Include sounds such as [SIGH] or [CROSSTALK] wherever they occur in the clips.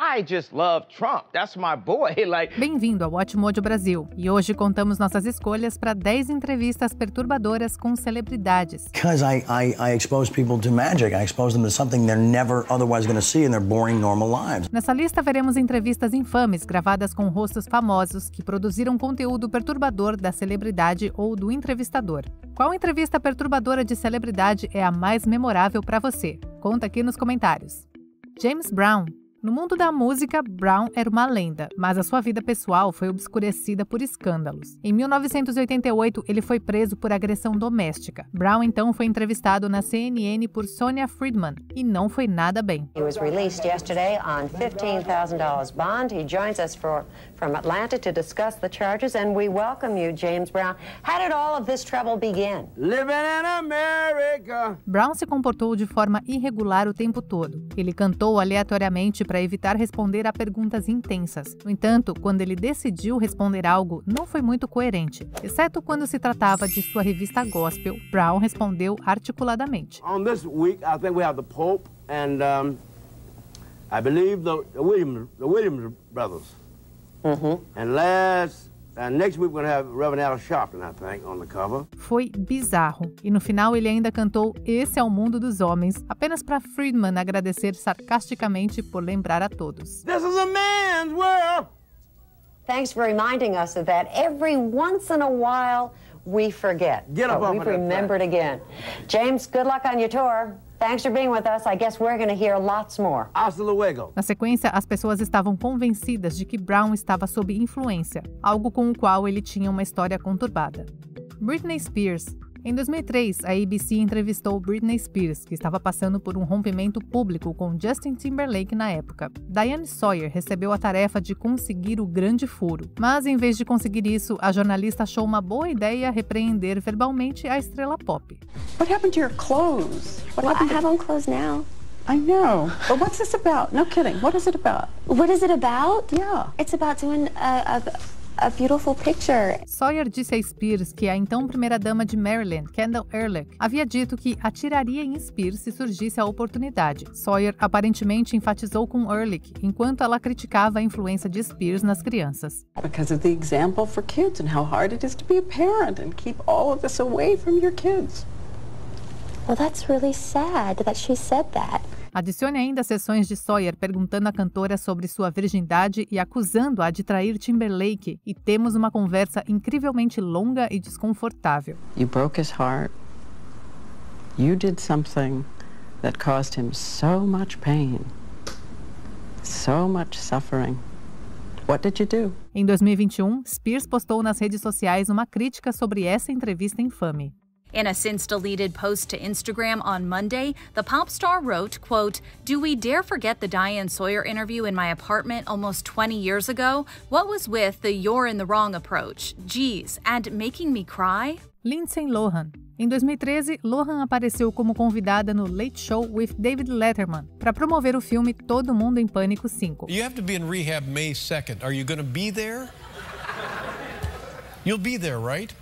I just love Trump. That's my boy. [LAUGHS] Like... Bem-vindo ao Watchmode Brasil. E hoje contamos nossas escolhas para 10 entrevistas perturbadoras com celebridades. Because I, I, I expose people to magic. I expose them to something they're never otherwise going to see in their boring normal lives. Nessa lista veremos entrevistas infames gravadas com rostos famosos que produziram conteúdo perturbador da celebridade ou do entrevistador. Qual entrevista perturbadora de celebridade é a mais memorável para você? Conta aqui nos comentários. James Brown no mundo da música, Brown era uma lenda, mas a sua vida pessoal foi obscurecida por escândalos. Em 1988, ele foi preso por agressão doméstica. Brown então foi entrevistado na CNN por Sonia Friedman e não foi nada bem. He was released yesterday on $15,000 bond. He joins us for, from Atlanta to discuss the charges and we welcome you, James Brown. How did all of this trouble begin? Living in America. Brown se comportou de forma irregular o tempo todo. Ele cantou aleatoriamente para evitar responder a perguntas intensas. No entanto, quando ele decidiu responder algo, não foi muito coerente. Exceto quando se tratava de sua revista gospel, Brown respondeu articuladamente. On this week, I think we have the Pope and um, I believe the, the Williams, the Williams brothers. Uh uhum. -huh. And last Uh, Foi bizarro. E no final ele ainda cantou Esse é o Mundo dos Homens, apenas para Friedman agradecer sarcasticamente por lembrar a todos. This is a man's world. Thanks for reminding us of that. Every once in a while we forget. Get up but we've remembered again. James, good luck on your tour. Thanks for being with us. I guess we're going to hear lots more. Hasta luego. Na sequência, as pessoas estavam convencidas de que Brown estava sob influência, algo com o qual ele tinha uma história conturbada. Britney Spears, em 2003, a ABC entrevistou Britney Spears, que estava passando por um rompimento público com Justin Timberlake na época. Diane Sawyer recebeu a tarefa de conseguir o grande furo, mas em vez de conseguir isso, a jornalista achou uma boa ideia repreender verbalmente a estrela pop. What happened to your clothes? What well, happened I have on clothes now. I know. But what's this about? No kidding. What is it about? What is it about? Yeah. It's about doing a, a a beautiful picture. Sawyer disse a Spears que é a então primeira-dama de Maryland, Kendall Ehrlich, havia dito que atiraria em Spears se surgisse a oportunidade. Sawyer aparentemente enfatizou com Ehrlich, enquanto ela criticava a influência de Spears nas crianças. Because of the example for kids and how hard it is to be a parent and keep all of this away from your kids. Well, that's really sad that she said that. Adicione ainda sessões de Sawyer perguntando à cantora sobre sua virgindade e acusando-a de trair Timberlake, e temos uma conversa incrivelmente longa e desconfortável. You broke his heart. You did something that caused him so much pain. So much suffering. What did you do? Em 2021, Spears postou nas redes sociais uma crítica sobre essa entrevista infame. In a since-deleted post to Instagram on Monday, the pop star wrote, quote, Do we dare forget the Diane Sawyer interview in my apartment almost 20 years ago? What was with the you're in the wrong approach? Geez, and making me cry? Lindsay Lohan. Em 2013, Lohan apareceu como convidada no Late Show with David Letterman para promover o filme Todo Mundo em Pânico 5. You have to be in rehab May 2nd. Are you going to be there? You'll be there, right?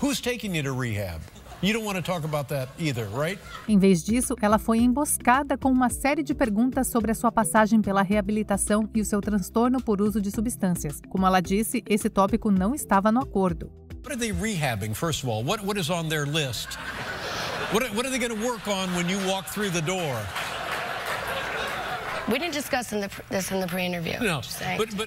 Who's taking you to rehab? Either, right? Em vez disso, ela foi emboscada com uma série de perguntas sobre a sua passagem pela reabilitação e o seu transtorno por uso de substâncias. Como ela disse, esse tópico não estava no acordo. What are they rehabbing, first of all? What, what is on their list? What, what are they going to work on when you walk through the door?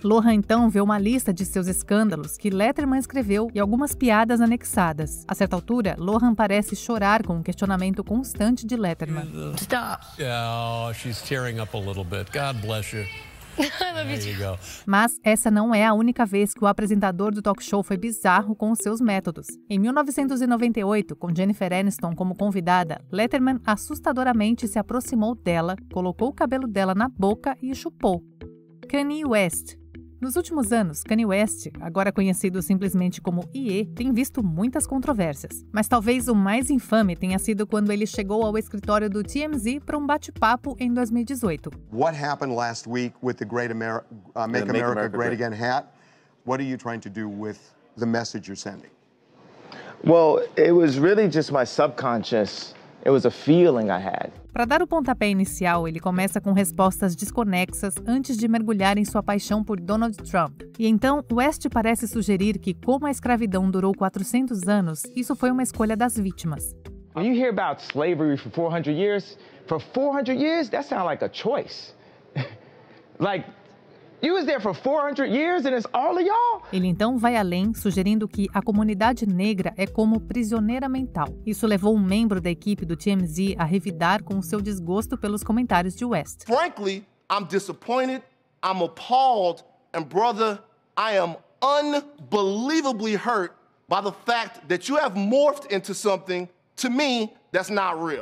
Lohan então vê uma lista de seus escândalos que Letterman escreveu e algumas piadas anexadas. A certa altura, Lohan parece chorar com o um questionamento constante de Letterman. Stop. Oh, she's tearing up a little bit. God bless you. [LAUGHS] Mas essa não é a única vez que o apresentador do talk show foi bizarro com os seus métodos. Em 1998, com Jennifer Aniston como convidada, Letterman assustadoramente se aproximou dela, colocou o cabelo dela na boca e chupou. Kanye West, nos últimos anos, Kanye West, agora conhecido simplesmente como IE, tem visto muitas controvérsias. Mas talvez o mais infame tenha sido quando ele chegou ao escritório do TMZ para um bate-papo em 2018. What happened last week with the Great Ameri uh, Make, America, Make America Great, Great Again hat? What are you trying to do with the message you're sending? Well, it was really just my subconscious. It was a feeling I had. Para dar o pontapé inicial, ele começa com respostas desconexas antes de mergulhar em sua paixão por Donald Trump. E então, West parece sugerir que, como a escravidão durou 400 anos, isso foi uma escolha das vítimas. When you hear about slavery for 400 years, for 400 years, that sounds like a choice. [LAUGHS] like ele então vai além, sugerindo que a comunidade negra é como prisioneira mental. Isso levou um membro da equipe do TMZ a revidar com seu desgosto pelos comentários de West. Frankly, I'm disappointed, I'm appalled, and brother, I am unbelievably hurt by the fact that you have morphed into something to me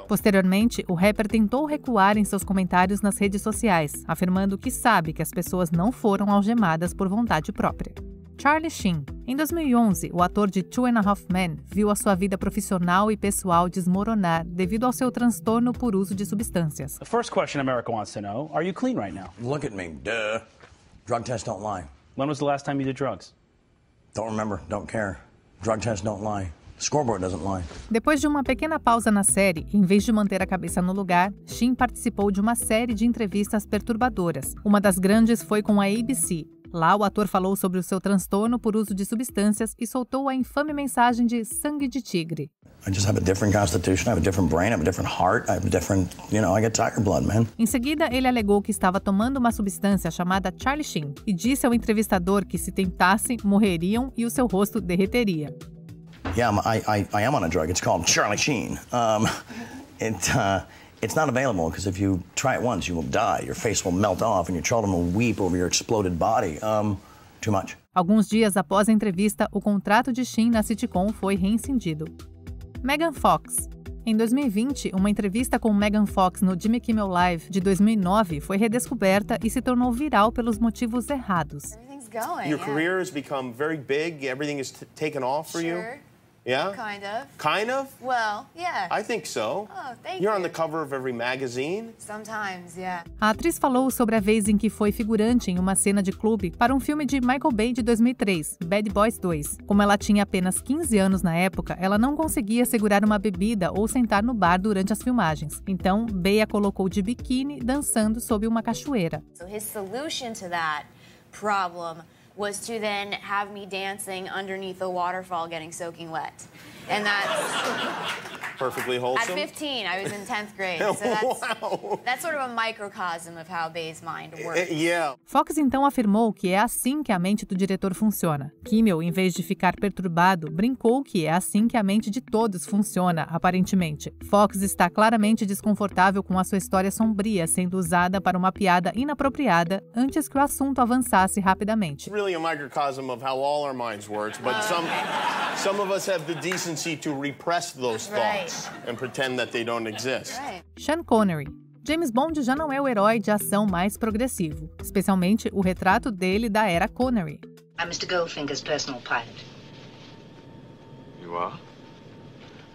Posteriormente, o rapper tentou recuar em seus comentários nas redes sociais, afirmando que sabe que as pessoas não foram algemadas por vontade própria. Charlie Sheen. Em 2011, o ator de Two and a Half Men viu a sua vida profissional e pessoal desmoronar devido ao seu transtorno por uso de substâncias. The first question America wants to know, are you clean right now? Look at me, duh. Drug tests don't lie. When was the last time you did drugs? Don't remember, don't care. Drug tests don't lie. Depois de uma pequena pausa na série, em vez de manter a cabeça no lugar, Shin participou de uma série de entrevistas perturbadoras. Uma das grandes foi com a ABC. Lá, o ator falou sobre o seu transtorno por uso de substâncias e soltou a infame mensagem de sangue de tigre. Em seguida, ele alegou que estava tomando uma substância chamada Charlie Sheen e disse ao entrevistador que se tentasse, morreriam e o seu rosto derreteria. Yeah, I, I, I am on a drug. It's called Charlie Sheen. Um, it, uh, it's not available because if you try it once, you will die. Your face will melt off and your children will weep over your exploded body. Um, too much. Alguns dias após a entrevista, o contrato de Sheen na Citicon foi reincindido. Megan Fox. Em 2020, uma entrevista com Megan Fox no Jimmy Kimmel Live de 2009 foi redescoberta e se tornou viral pelos motivos errados. Going, Your yeah. career has become very big. Everything has taken off for sure. you. Yeah? Kind of. Kind of? Well, yeah. I think so. Oh, thank You're you. on the cover of every magazine. Sometimes, yeah. A atriz falou sobre a vez em que foi figurante em uma cena de clube para um filme de Michael Bay de 2003, Bad Boys 2. Como ela tinha apenas 15 anos na época, ela não conseguia segurar uma bebida ou sentar no bar durante as filmagens. Então, Bay a colocou de biquíni dançando sob uma cachoeira. So his solution to that problem was to then have me dancing underneath the waterfall getting soaking wet. And that's perfectly wholesome. At 15, I was in 10th grade. [LAUGHS] So that's, wow. that's sort of a microcosm of how Bay's mind eh, works. Yeah. Fox então afirmou que é assim que a mente do diretor funciona. Kimmel, em vez de ficar perturbado, brincou que é assim que a mente de todos funciona, aparentemente. Fox está claramente desconfortável com a sua história sombria sendo usada para uma piada inapropriada antes que o assunto avançasse rapidamente. It's really a microcosm of how all our minds works, but oh. some some of us have the decency tendency to repress those thoughts and pretend that they don't exist. Right. Sean Connery. James Bond já não é o herói de ação mais progressivo, especialmente o retrato dele da era Connery. I'm Mr. Goldfinger's personal pilot. You are?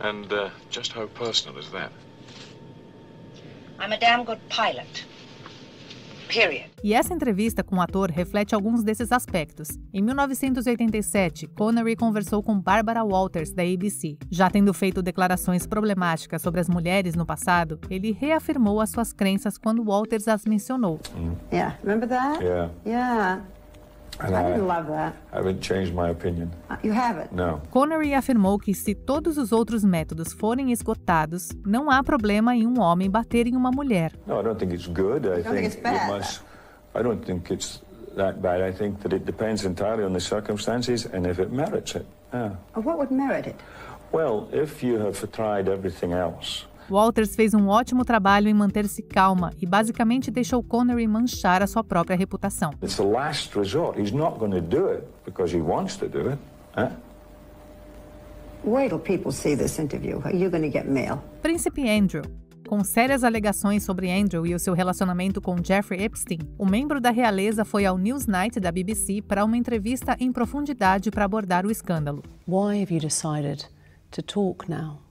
And uh, just how personal is that? I'm a damn good pilot. E essa entrevista com o ator reflete alguns desses aspectos. Em 1987, Connery conversou com Barbara Walters, da ABC. Já tendo feito declarações problemáticas sobre as mulheres no passado, ele reafirmou as suas crenças quando Walters as mencionou. Yeah, remember that? Yeah. Yeah. Connery afirmou que se todos os outros métodos forem esgotados, não há problema em um homem bater em uma mulher. No, I don't think it's good. I think, think it's bad. It must, I don't think it's that bad. I think that it depends entirely on the circumstances and if it merits it. Yeah. What would merit it? Well, if you have tried everything else Walters fez um ótimo trabalho em manter-se calma e basicamente deixou Connery manchar a sua própria reputação. It's the last resort. He's not going to do it because he wants to do it. Huh? Wait till people see this interview. You're going to get mail. Príncipe Andrew, com sérias alegações sobre Andrew e o seu relacionamento com Jeffrey Epstein, o membro da realeza foi ao Newsnight da BBC para uma entrevista em profundidade para abordar o escândalo. Why have you decided to talk now?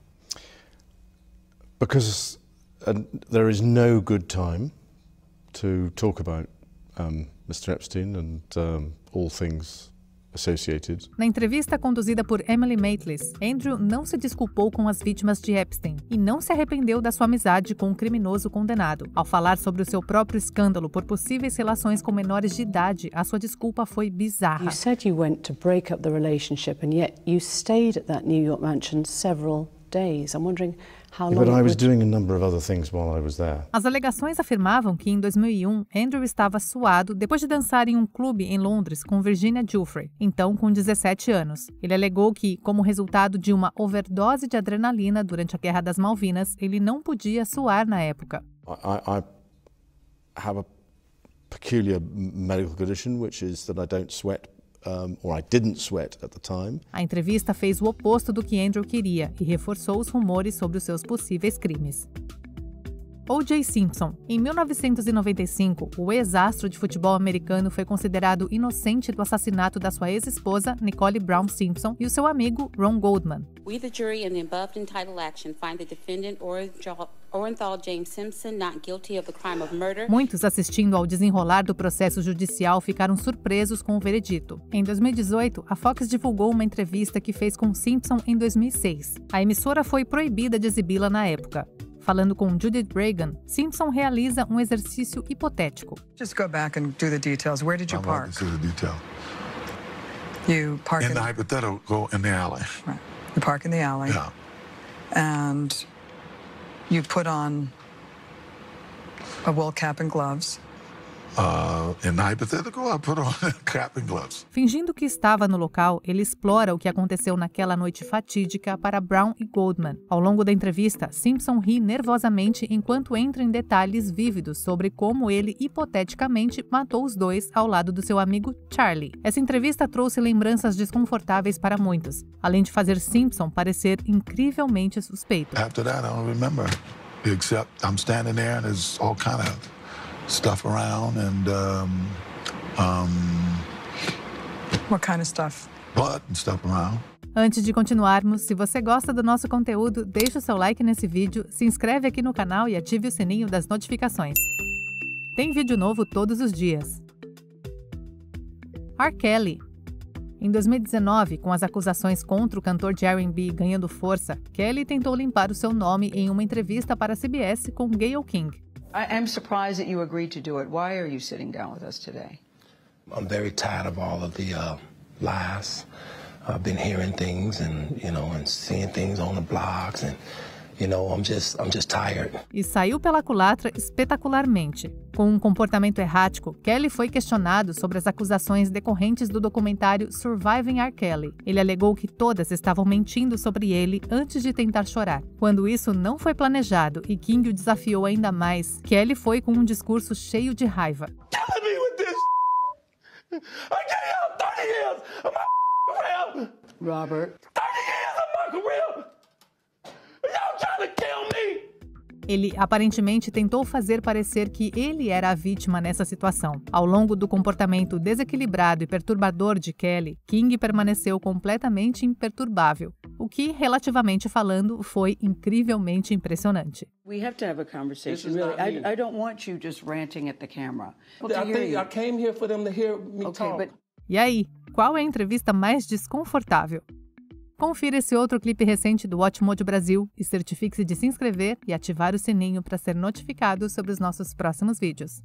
because uh, there is no good time to talk about um, Mr. Epstein and um, all things Na entrevista conduzida por Emily Maitlis, Andrew não se desculpou com as vítimas de Epstein e não se arrependeu da sua amizade com o um criminoso condenado. Ao falar sobre o seu próprio escândalo por possíveis relações com menores de idade, a sua desculpa foi bizarra. You said you went to break up the relationship and yet you stayed at that New York mansion several days. I'm wondering as alegações afirmavam que em 2001 Andrew estava suado depois de dançar em um clube em Londres com Virginia Giuffre, então com 17 anos. Ele alegou que, como resultado de uma overdose de adrenalina durante a Guerra das Malvinas, ele não podia suar na época. I, I have a peculiar medical condition which is that I don't sweat a entrevista fez o oposto do que Andrew queria e reforçou os rumores sobre os seus possíveis crimes. O.J. Simpson. Em 1995, o ex-astro de futebol americano foi considerado inocente do assassinato da sua ex-esposa, Nicole Brown Simpson, e o seu amigo, Ron Goldman. We, the jury, in the above entitled action, find the defendant Orenthal James Simpson not guilty of the crime of murder. Muitos assistindo ao desenrolar do processo judicial ficaram surpresos com o veredito. Em 2018, a Fox divulgou uma entrevista que fez com Simpson em 2006. A emissora foi proibida de exibi-la na época. Falando com Judith Reagan, Simpson realiza um exercício hipotético. Just go back and do the details. Where did you park? I'd like the detail. You park in, in the hypothetical in the alley. Right. You park in the alley. Yeah. And you put on a wool cap and gloves. Uh, cap [LAUGHS] gloves. Fingindo que estava no local, ele explora o que aconteceu naquela noite fatídica para Brown e Goldman. Ao longo da entrevista, Simpson ri nervosamente enquanto entra em detalhes vívidos sobre como ele hipoteticamente matou os dois ao lado do seu amigo Charlie. Essa entrevista trouxe lembranças desconfortáveis para muitos, além de fazer Simpson parecer incrivelmente suspeito. Depois disso, eu não lembro. except I'm standing there and there's all kind of stuff around and um, um, what kind of stuff? Blood and stuff around. Antes de continuarmos, se você gosta do nosso conteúdo, deixe o seu like nesse vídeo, se inscreve aqui no canal e ative o sininho das notificações. Tem vídeo novo todos os dias. R. Kelly. Em 2019, com as acusações contra o cantor de R&B ganhando força, Kelly tentou limpar o seu nome em uma entrevista para a CBS com Gayle King. I am surprised that you agreed to do it. Why are you sitting down with us today? I'm very tired of all of the uh, lies. I've been hearing things and, you know, and seeing things on the blogs and You know, I'm just, I'm just tired. E saiu pela culatra espetacularmente. Com um comportamento errático, Kelly foi questionado sobre as acusações decorrentes do documentário Surviving R. Kelly. Ele alegou que todas estavam mentindo sobre ele antes de tentar chorar. Quando isso não foi planejado e King o desafiou ainda mais, Kelly foi com um discurso cheio de raiva. [LAUGHS] Robert. 30 years of my career! Ele aparentemente tentou fazer parecer que ele era a vítima nessa situação. Ao longo do comportamento desequilibrado e perturbador de Kelly, King permaneceu completamente imperturbável, o que, relativamente falando, foi incrivelmente impressionante. We have to have a conversation. Really, I, I don't want you just ranting at the camera. E aí, qual é a entrevista mais desconfortável? Confira esse outro clipe recente do Watchmode Brasil e certifique-se de se inscrever e ativar o sininho para ser notificado sobre os nossos próximos vídeos.